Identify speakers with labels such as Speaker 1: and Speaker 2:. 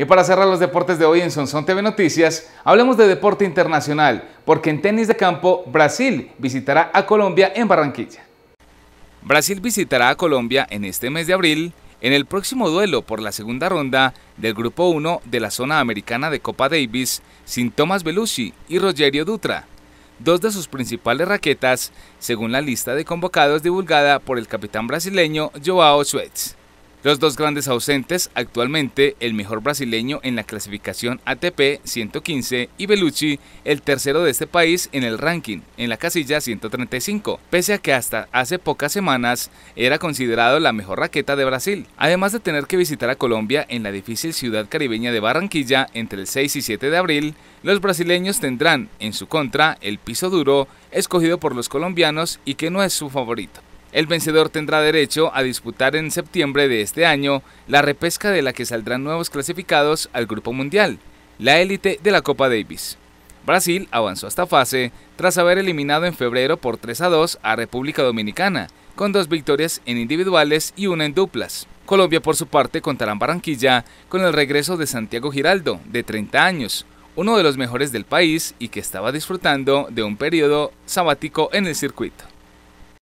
Speaker 1: Y para cerrar los deportes de hoy en Sonson TV Noticias, hablemos de deporte internacional, porque en tenis de campo, Brasil visitará a Colombia en Barranquilla. Brasil visitará a Colombia en este mes de abril en el próximo duelo por la segunda ronda del Grupo 1 de la zona americana de Copa Davis sin Tomás Belushi y Rogerio Dutra, dos de sus principales raquetas según la lista de convocados divulgada por el capitán brasileño Joao Suárez. Los dos grandes ausentes actualmente, el mejor brasileño en la clasificación ATP 115 y Belucci, el tercero de este país en el ranking, en la casilla 135, pese a que hasta hace pocas semanas era considerado la mejor raqueta de Brasil, además de tener que visitar a Colombia en la difícil ciudad caribeña de Barranquilla entre el 6 y 7 de abril, los brasileños tendrán en su contra el piso duro escogido por los colombianos y que no es su favorito. El vencedor tendrá derecho a disputar en septiembre de este año la repesca de la que saldrán nuevos clasificados al Grupo Mundial, la élite de la Copa Davis. Brasil avanzó a esta fase tras haber eliminado en febrero por 3 a 2 a República Dominicana, con dos victorias en individuales y una en duplas. Colombia por su parte contará en Barranquilla con el regreso de Santiago Giraldo, de 30 años, uno de los mejores del país y que estaba disfrutando de un periodo sabático en el circuito.